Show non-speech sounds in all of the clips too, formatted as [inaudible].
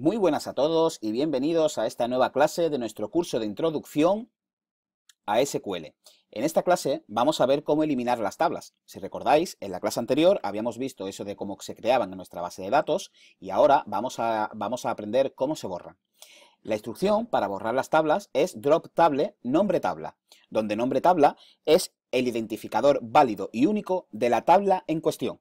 Muy buenas a todos y bienvenidos a esta nueva clase de nuestro curso de introducción a SQL. En esta clase vamos a ver cómo eliminar las tablas. Si recordáis, en la clase anterior habíamos visto eso de cómo se creaban en nuestra base de datos y ahora vamos a, vamos a aprender cómo se borran. La instrucción para borrar las tablas es drop table nombre tabla, donde nombre tabla es el identificador válido y único de la tabla en cuestión.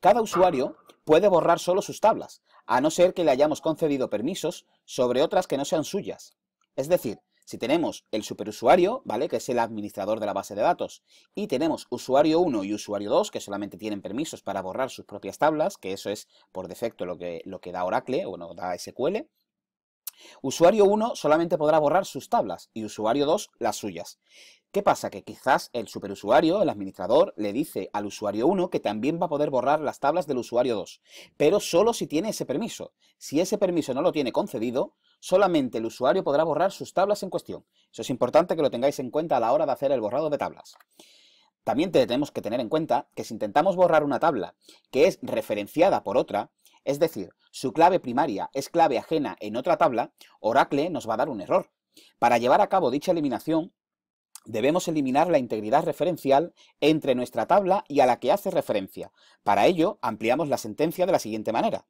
Cada usuario puede borrar solo sus tablas, a no ser que le hayamos concedido permisos sobre otras que no sean suyas. Es decir, si tenemos el superusuario, ¿vale? Que es el administrador de la base de datos, y tenemos usuario 1 y usuario 2, que solamente tienen permisos para borrar sus propias tablas, que eso es por defecto lo que, lo que da Oracle, o no da SQL, Usuario 1 solamente podrá borrar sus tablas y usuario 2 las suyas. ¿Qué pasa? Que quizás el superusuario, el administrador, le dice al usuario 1 que también va a poder borrar las tablas del usuario 2, pero solo si tiene ese permiso. Si ese permiso no lo tiene concedido, solamente el usuario podrá borrar sus tablas en cuestión. Eso es importante que lo tengáis en cuenta a la hora de hacer el borrado de tablas. También tenemos que tener en cuenta que si intentamos borrar una tabla que es referenciada por otra, es decir, su clave primaria es clave ajena en otra tabla, Oracle nos va a dar un error. Para llevar a cabo dicha eliminación, debemos eliminar la integridad referencial entre nuestra tabla y a la que hace referencia. Para ello, ampliamos la sentencia de la siguiente manera.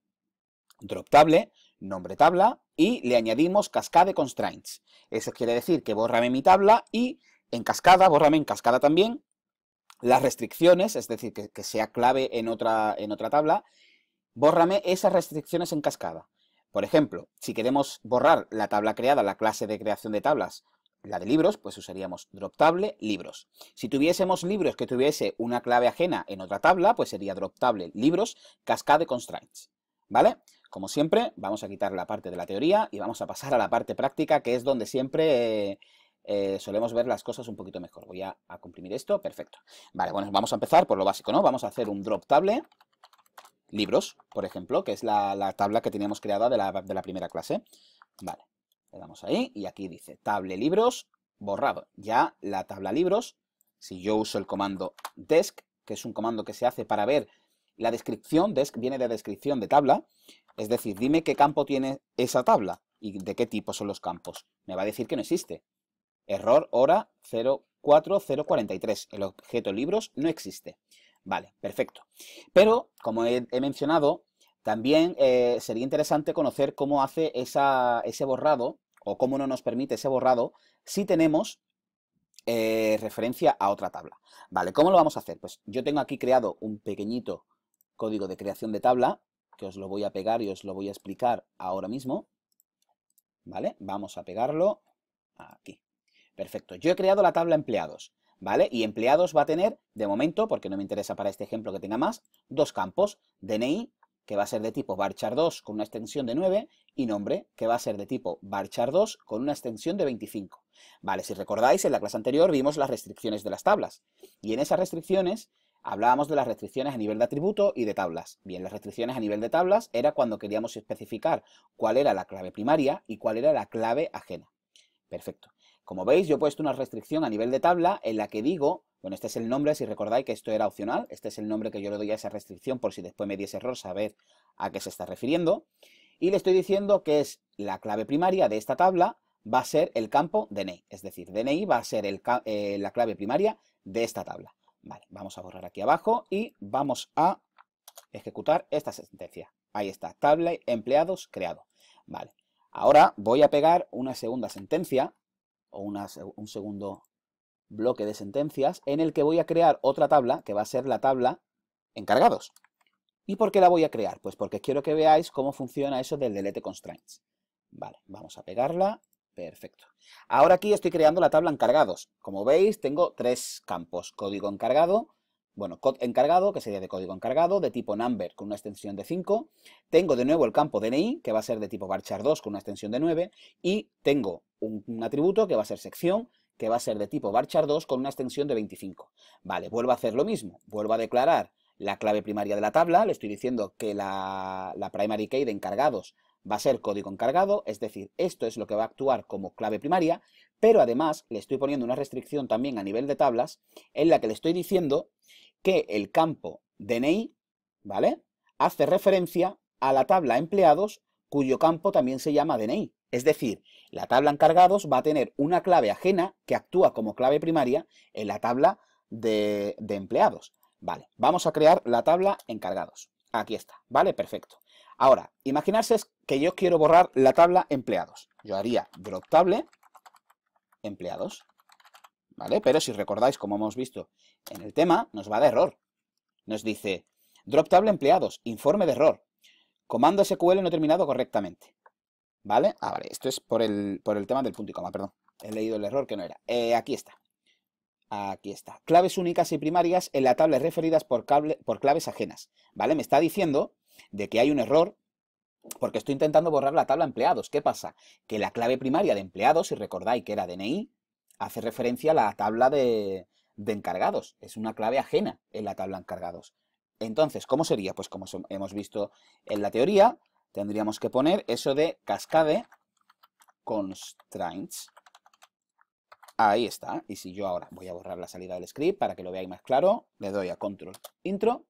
Drop table, nombre tabla y le añadimos cascade constraints. Eso quiere decir que bórrame mi tabla y en cascada, bórrame en cascada también, las restricciones, es decir, que, sea clave en otra, en otra tabla, bórrame esas restricciones en cascada. Por ejemplo, si queremos borrar la tabla creada, la clase de creación de tablas, la de libros, pues usaríamos drop table, libros. Si tuviésemos libros que tuviese una clave ajena en otra tabla, pues sería drop table, libros cascade constraints. ¿Vale? Como siempre, vamos a quitar la parte de la teoría y vamos a pasar a la parte práctica, que es donde siempre eh, eh, solemos ver las cosas un poquito mejor. Voy a, comprimir esto, perfecto. Vale, bueno, vamos a empezar por lo básico, ¿no? Vamos a hacer un drop table libros, por ejemplo, que es la, tabla que teníamos creada de la, de la, primera clase. Vale, le damos ahí y aquí dice table libros borrado. Ya la tabla libros, si yo uso el comando desk, que es un comando que se hace para ver la descripción, desk viene de descripción de tabla, es decir, dime qué campo tiene esa tabla y de qué tipo son los campos. Me va a decir que no existe. Error hora 04043. El objeto libros no existe. Vale, perfecto. Pero, como he, mencionado, también eh, sería interesante conocer cómo hace ese borrado o cómo no nos permite ese borrado si tenemos eh, referencia a otra tabla. Vale, ¿cómo lo vamos a hacer? Pues yo tengo aquí creado un pequeñito código de creación de tabla que os lo voy a pegar y os lo voy a explicar ahora mismo. Vale, vamos a pegarlo aquí. Perfecto, yo he creado la tabla empleados. ¿vale? Y empleados va a tener, de momento, porque no me interesa para este ejemplo que tenga más, dos campos, DNI, que va a ser de tipo varchar 2 con una extensión de 9, y nombre, que va a ser de tipo varchar 2 con una extensión de 25. Vale, si recordáis, en la clase anterior vimos las restricciones de las tablas, y en esas restricciones hablábamos de las restricciones a nivel de atributo y de tablas. Bien, las restricciones a nivel de tablas era cuando queríamos especificar cuál era la clave primaria y cuál era la clave ajena. Perfecto. Como veis, yo he puesto una restricción a nivel de tabla en la que digo, bueno, este es el nombre, si recordáis que esto era opcional, este es el nombre que yo le doy a esa restricción por si después me diese error saber a qué se está refiriendo, y le estoy diciendo que es la clave primaria de esta tabla va a ser el campo DNI, e es decir, DNI e va a ser eh, la clave primaria de esta tabla. Vale, vamos a borrar aquí abajo y vamos a ejecutar esta sentencia. Ahí está, tabla empleados creado. Vale, ahora voy a pegar una segunda sentencia o un segundo bloque de sentencias en el que voy a crear otra tabla que va a ser la tabla encargados. ¿Y por qué la voy a crear? Pues porque quiero que veáis cómo funciona eso del delete constraints. Vale, vamos a pegarla. Perfecto. Ahora aquí estoy creando la tabla encargados. Como veis, tengo tres campos. Código encargado, bueno, code encargado, que sería de código encargado, de tipo number con una extensión de 5. Tengo de nuevo el campo DNI, que va a ser de tipo varchar 2 con una extensión de 9. Y tengo un, atributo que va a ser sección, que va a ser de tipo varchar 2 con una extensión de 25. Vale, vuelvo a hacer lo mismo, vuelvo a declarar la clave primaria de la tabla, le estoy diciendo que la, la primary key de encargados va a ser código encargado, es decir, esto es lo que va a actuar como clave primaria, pero además le estoy poniendo una restricción también a nivel de tablas en la que le estoy diciendo que el campo DNI, ¿vale? Hace referencia a la tabla empleados cuyo campo también se llama DNI. Es decir, la tabla encargados va a tener una clave ajena que actúa como clave primaria en la tabla de, empleados. Vale, vamos a crear la tabla encargados. Aquí está, ¿vale? Perfecto. Ahora, imaginarse que yo quiero borrar la tabla empleados. Yo haría drop table empleados, ¿vale? Pero si recordáis, como hemos visto en el tema, nos va de error. Nos dice drop table empleados, informe de error. Comando SQL no terminado correctamente. ¿Vale? Ah, vale, esto es por el, tema del punto y coma, perdón. He leído el error que no era. Eh, aquí está. Aquí está. Claves únicas y primarias en la tabla referidas por, cable, por claves ajenas. ¿Vale? Me está diciendo de que hay un error porque estoy intentando borrar la tabla empleados. ¿Qué pasa? Que la clave primaria de empleados, si recordáis que era DNI, hace referencia a la tabla de, de encargados. Es una clave ajena en la tabla encargados. Entonces, ¿cómo sería? Pues como hemos visto en la teoría, tendríamos que poner eso de cascade constraints. Ahí está. Y si yo ahora voy a borrar la salida del script para que lo veáis más claro, le doy a control intro.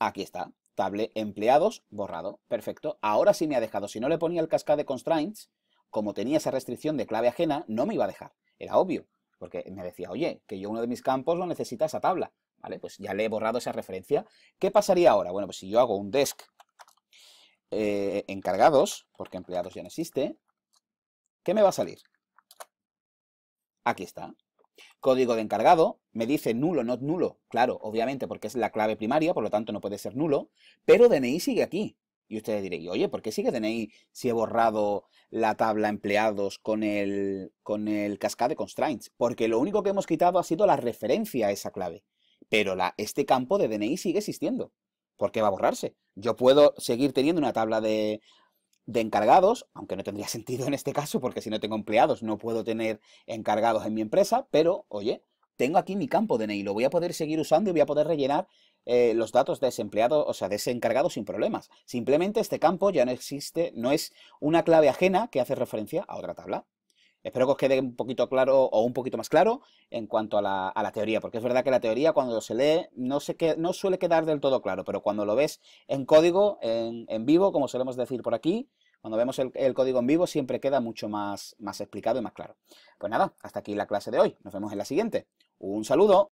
Aquí está. Table empleados borrado. Perfecto. Ahora sí me ha dejado. Si no le ponía el cascade constraints, como tenía esa restricción de clave ajena, no me iba a dejar. Era obvio. Porque me decía, oye, que yo uno de mis campos lo necesita esa tabla. Vale, pues ya le he borrado esa referencia. ¿Qué pasaría ahora? Bueno, pues si yo hago un desk eh, encargados, porque empleados ya no existe, ¿qué me va a salir? Aquí está. Código de encargado, me dice nulo, no nulo, claro, obviamente porque es la clave primaria, por lo tanto no puede ser nulo, pero DNI sigue aquí. Y ustedes diréis, oye, ¿por qué sigue DNI si he borrado la tabla empleados con el, con el cascade constraints? Porque lo único que hemos quitado ha sido la referencia a esa clave, pero la, este campo de DNI sigue existiendo. ¿Por qué va a borrarse? Yo puedo seguir teniendo una tabla de, de encargados, aunque no tendría [laughs] sentido en este caso, porque si no tengo empleados no puedo tener encargados en mi empresa, pero oye, tengo aquí mi campo de lo voy a poder seguir usando y voy a poder rellenar eh, los datos de ese empleado, o sea, de ese encargado sin problemas. Simplemente este campo ya no existe, no es una clave ajena que hace referencia a otra tabla. Espero que os quede un poquito claro o un poquito más claro en cuanto a la, teoría, porque es verdad que la teoría cuando se lee no, no suele quedar del todo claro, pero cuando lo ves en código, en, vivo, como solemos decir por aquí, cuando vemos el, el, código en vivo siempre queda mucho más, más explicado y más claro. Pues nada, hasta aquí la clase de hoy. Nos vemos en la siguiente. Un saludo.